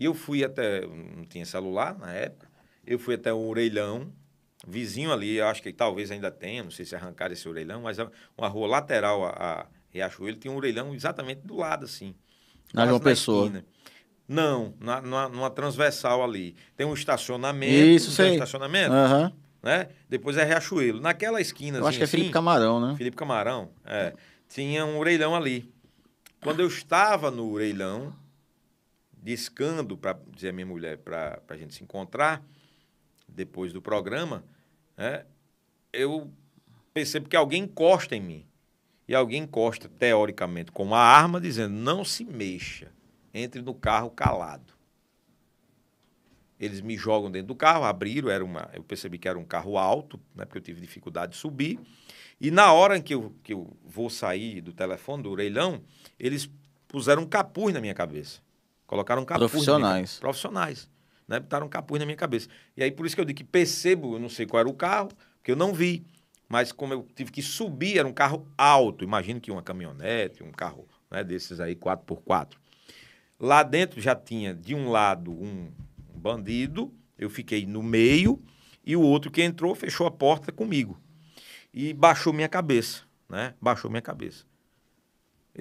E eu fui até, não tinha celular na época, eu fui até um orelhão, vizinho ali, eu acho que talvez ainda tenha, não sei se arrancaram esse orelhão, mas é uma rua lateral a, a Riachuelo tinha um orelhão exatamente do lado, assim. Na João Pessoa. Não, na, numa transversal ali. Tem um estacionamento. Isso, sei. Tem um estacionamento. Uhum. Né? Depois é Riachuelo. Naquela esquina. Eu acho que é assim, Felipe assim, Camarão, né? Felipe Camarão, é. Tinha um orelhão ali. Quando eu estava no orelhão, discando para dizer a minha mulher para a gente se encontrar depois do programa, né, eu percebo que alguém encosta em mim. E alguém encosta, teoricamente, com uma arma, dizendo: não se mexa, entre no carro calado. Eles me jogam dentro do carro, abriram, era uma, eu percebi que era um carro alto, né, porque eu tive dificuldade de subir. E na hora em que eu, que eu vou sair do telefone, do orelhão, eles puseram um capuz na minha cabeça. Colocaram um capuz. Profissionais. Minha, profissionais. Né? Botaram um capuz na minha cabeça. E aí, por isso que eu digo que percebo, eu não sei qual era o carro, porque eu não vi. Mas como eu tive que subir, era um carro alto. Imagino que uma caminhonete, um carro né, desses aí, 4x4. Lá dentro já tinha, de um lado, um bandido, eu fiquei no meio, e o outro que entrou fechou a porta comigo. E baixou minha cabeça, né? Baixou minha cabeça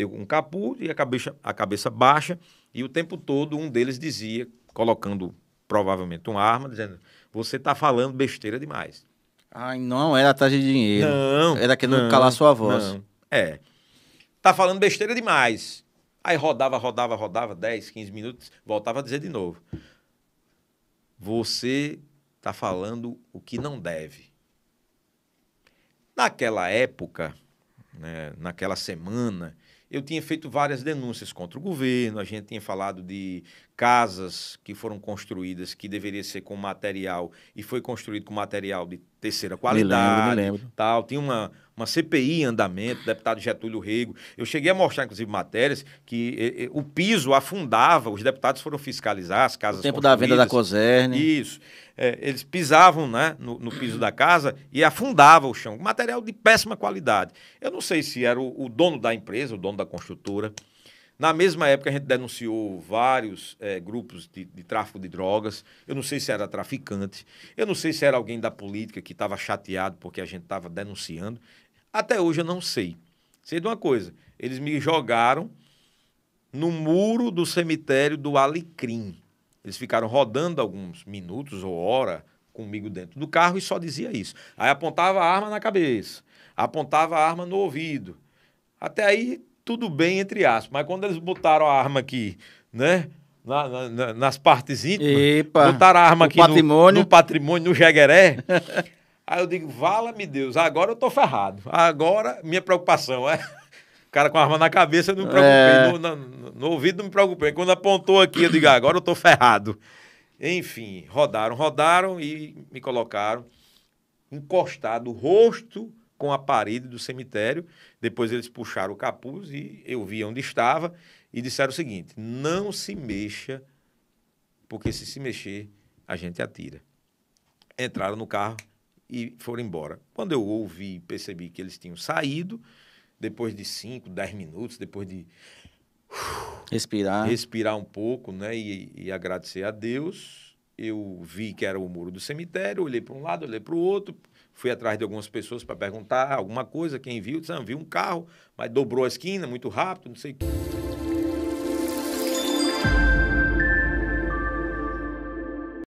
eu com um capuz e a cabeça, a cabeça baixa, e o tempo todo um deles dizia, colocando provavelmente uma arma, dizendo: Você está falando besteira demais. Ai, não era atrás de dinheiro. Não. Era querendo não, calar sua voz. Não. É. Tá falando besteira demais. Aí rodava, rodava, rodava, 10, 15 minutos, voltava a dizer de novo. Você está falando o que não deve. Naquela época, né, naquela semana, eu tinha feito várias denúncias contra o governo, a gente tinha falado de casas que foram construídas que deveria ser com material e foi construído com material de terceira qualidade. Me lembro, me lembro. Tal. Tinha uma, uma CPI em andamento, deputado Getúlio Rego. Eu cheguei a mostrar, inclusive, matérias que o piso afundava, os deputados foram fiscalizar as casas. O tempo da venda da Coserne. Isso. É, eles pisavam né, no, no, piso da casa e afundava o chão. Material de péssima qualidade. Eu não sei se era o, o dono da empresa, o dono da construtora. Na mesma época, a gente denunciou vários é, grupos de, de, tráfico de drogas. Eu não sei se era traficante, eu não sei se era alguém da política que estava chateado porque a gente estava denunciando. Até hoje eu não sei. Sei de uma coisa, eles me jogaram no muro do cemitério do Alecrim. Eles ficaram rodando alguns minutos ou hora comigo dentro do carro e só dizia isso. Aí apontava a arma na cabeça, apontava a arma no ouvido. Até aí tudo bem, entre aspas. Mas quando eles botaram a arma aqui, né? Na, na, nas partes íntimas, Epa, botaram a arma aqui patrimônio. No, no patrimônio, no jegueré. Aí eu digo, vala-me Deus, agora eu tô ferrado. Agora, minha preocupação é. O cara com a arma na cabeça, eu não me preocupei. É... No, no, no, ouvido, não me preocupei. Quando apontou aqui, eu digo, agora eu tô ferrado. Enfim, rodaram, rodaram e me colocaram encostado, o rosto com a parede do cemitério. Depois eles puxaram o capuz e eu vi onde estava e disseram o seguinte: não se mexa, porque se se mexer, a gente atira. Entraram no carro, e foram embora. Quando eu ouvi, e percebi que eles tinham saído, depois de 5, 10 minutos, depois de uh, respirar, respirar um pouco, né, e, e, agradecer a Deus, eu vi que era o muro do cemitério, olhei para um lado, olhei para o outro, fui atrás de algumas pessoas para perguntar alguma coisa, quem viu, disse, ah, viu um carro, mas dobrou a esquina muito rápido, não sei o que.